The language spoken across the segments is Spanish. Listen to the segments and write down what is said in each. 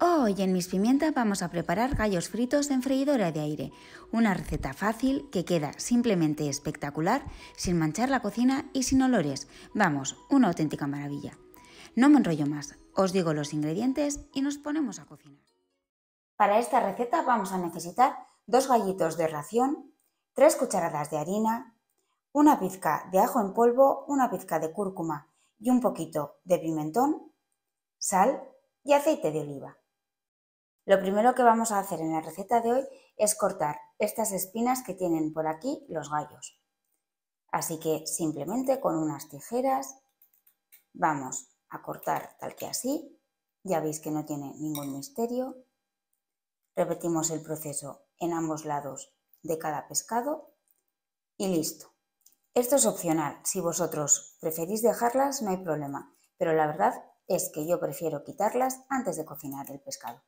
Hoy oh, en Mis Pimientas vamos a preparar gallos fritos en freidora de aire, una receta fácil que queda simplemente espectacular, sin manchar la cocina y sin olores. Vamos, una auténtica maravilla. No me enrollo más, os digo los ingredientes y nos ponemos a cocinar. Para esta receta vamos a necesitar dos gallitos de ración, tres cucharadas de harina, una pizca de ajo en polvo, una pizca de cúrcuma y un poquito de pimentón, sal y aceite de oliva. Lo primero que vamos a hacer en la receta de hoy es cortar estas espinas que tienen por aquí los gallos. Así que simplemente con unas tijeras vamos a cortar tal que así. Ya veis que no tiene ningún misterio. Repetimos el proceso en ambos lados de cada pescado y listo. Esto es opcional. Si vosotros preferís dejarlas no hay problema, pero la verdad es que yo prefiero quitarlas antes de cocinar el pescado.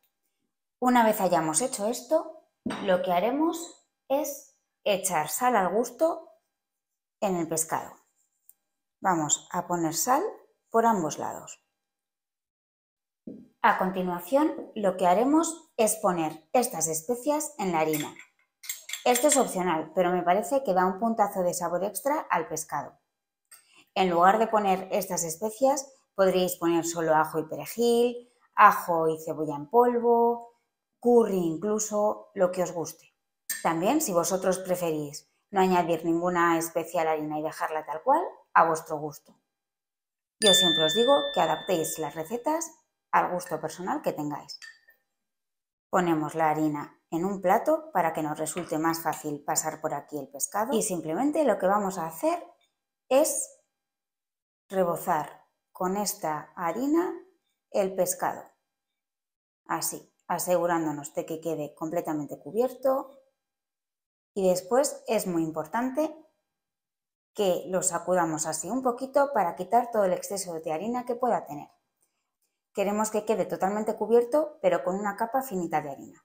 Una vez hayamos hecho esto, lo que haremos es echar sal al gusto en el pescado. Vamos a poner sal por ambos lados. A continuación, lo que haremos es poner estas especias en la harina. Esto es opcional, pero me parece que da un puntazo de sabor extra al pescado. En lugar de poner estas especias, podríais poner solo ajo y perejil, ajo y cebolla en polvo, curry incluso, lo que os guste. También, si vosotros preferís no añadir ninguna especial harina y dejarla tal cual, a vuestro gusto. Yo siempre os digo que adaptéis las recetas al gusto personal que tengáis. Ponemos la harina en un plato para que nos resulte más fácil pasar por aquí el pescado y simplemente lo que vamos a hacer es rebozar con esta harina el pescado. Así asegurándonos de que quede completamente cubierto. Y después es muy importante que lo sacudamos así un poquito para quitar todo el exceso de harina que pueda tener. Queremos que quede totalmente cubierto pero con una capa finita de harina.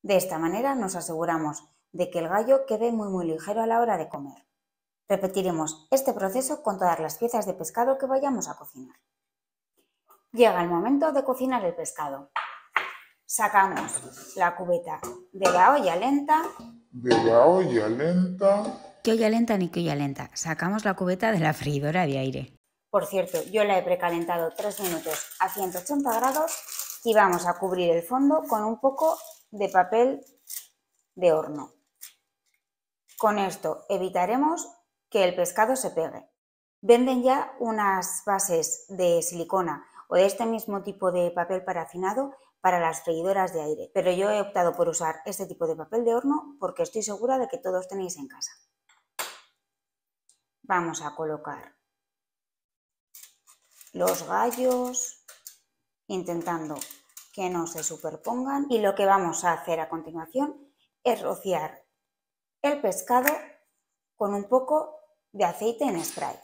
De esta manera nos aseguramos de que el gallo quede muy muy ligero a la hora de comer. Repetiremos este proceso con todas las piezas de pescado que vayamos a cocinar. Llega el momento de cocinar el pescado. Sacamos la cubeta de la olla lenta. De la olla lenta. ¿Qué olla lenta ni qué olla lenta? Sacamos la cubeta de la freidora de aire. Por cierto, yo la he precalentado 3 minutos a 180 grados y vamos a cubrir el fondo con un poco de papel de horno. Con esto evitaremos que el pescado se pegue. Venden ya unas bases de silicona o de este mismo tipo de papel para afinado para las freidoras de aire, pero yo he optado por usar este tipo de papel de horno porque estoy segura de que todos tenéis en casa. Vamos a colocar los gallos, intentando que no se superpongan y lo que vamos a hacer a continuación es rociar el pescado con un poco de aceite en spray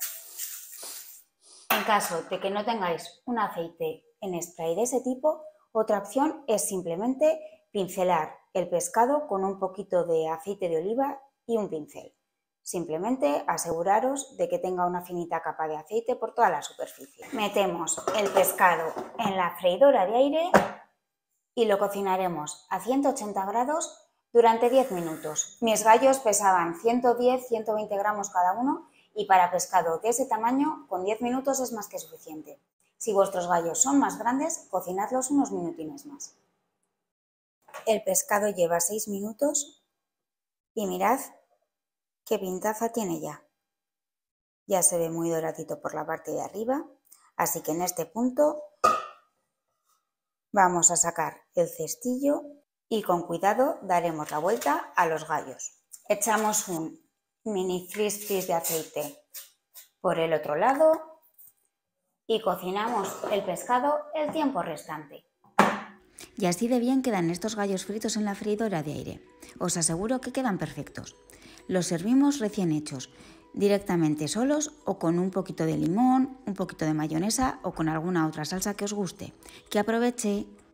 caso de que no tengáis un aceite en spray de ese tipo, otra opción es simplemente pincelar el pescado con un poquito de aceite de oliva y un pincel. Simplemente aseguraros de que tenga una finita capa de aceite por toda la superficie. Metemos el pescado en la freidora de aire y lo cocinaremos a 180 grados durante 10 minutos. Mis gallos pesaban 110-120 gramos cada uno y para pescado de ese tamaño, con 10 minutos es más que suficiente. Si vuestros gallos son más grandes, cocinadlos unos minutines más. El pescado lleva 6 minutos y mirad qué pintaza tiene ya. Ya se ve muy doradito por la parte de arriba, así que en este punto vamos a sacar el cestillo y con cuidado daremos la vuelta a los gallos. Echamos un mini frisbee de aceite por el otro lado y cocinamos el pescado el tiempo restante. Y así de bien quedan estos gallos fritos en la freidora de aire. Os aseguro que quedan perfectos. Los servimos recién hechos, directamente solos o con un poquito de limón, un poquito de mayonesa o con alguna otra salsa que os guste. Que aproveche.